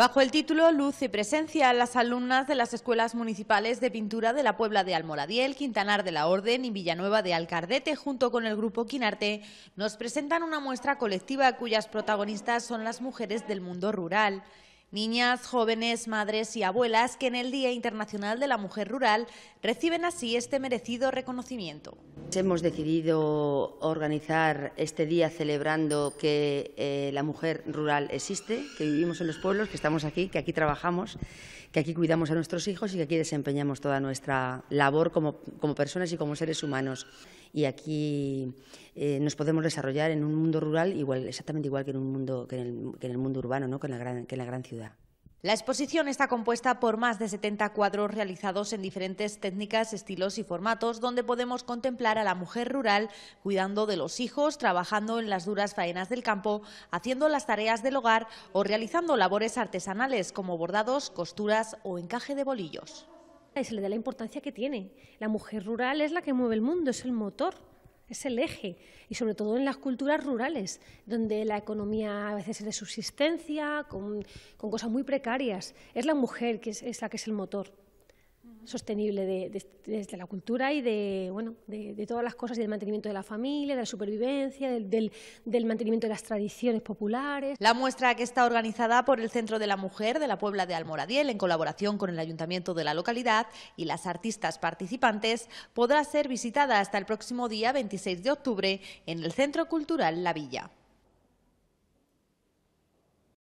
Bajo el título Luz y Presencia, las alumnas de las escuelas municipales de pintura de la Puebla de Almoradiel, Quintanar de la Orden y Villanueva de Alcardete, junto con el grupo Quinarte, nos presentan una muestra colectiva cuyas protagonistas son las mujeres del mundo rural. Niñas, jóvenes, madres y abuelas que en el Día Internacional de la Mujer Rural reciben así este merecido reconocimiento. Hemos decidido organizar este día celebrando que eh, la mujer rural existe, que vivimos en los pueblos, que estamos aquí, que aquí trabajamos, que aquí cuidamos a nuestros hijos y que aquí desempeñamos toda nuestra labor como personas y como seres humanos y aquí eh, nos podemos desarrollar en un mundo rural igual, exactamente igual que en, un mundo, que en, el, mundo urbano, ¿no? en la gran, que en la gran ciudad. La exposición está compuesta por más de 70 cuadros realizados en diferentes técnicas, estilos y formatos, donde podemos contemplar a la mujer rural cuidando de los hijos, trabajando en las duras faenas del campo, haciendo las tareas del hogar o realizando labores artesanales como bordados, costuras o encaje de bolillos y se le da la importancia que tiene. La mujer rural es la que mueve el mundo, es el motor, es el eje, y sobre todo en las culturas rurales, donde la economía a veces es de subsistencia, con, cosas muy precarias. Es la mujer que es la que es el motor sostenible de, la cultura y de, bueno, de, todas las cosas, del mantenimiento de la familia, de la supervivencia, del, del, mantenimiento de las tradiciones populares. La muestra que está organizada por el Centro de la Mujer de la Puebla de Almoradiel, en colaboración con el ayuntamiento de la localidad y las artistas participantes, podrá ser visitada hasta el próximo día 26 de octubre en el Centro Cultural La Villa.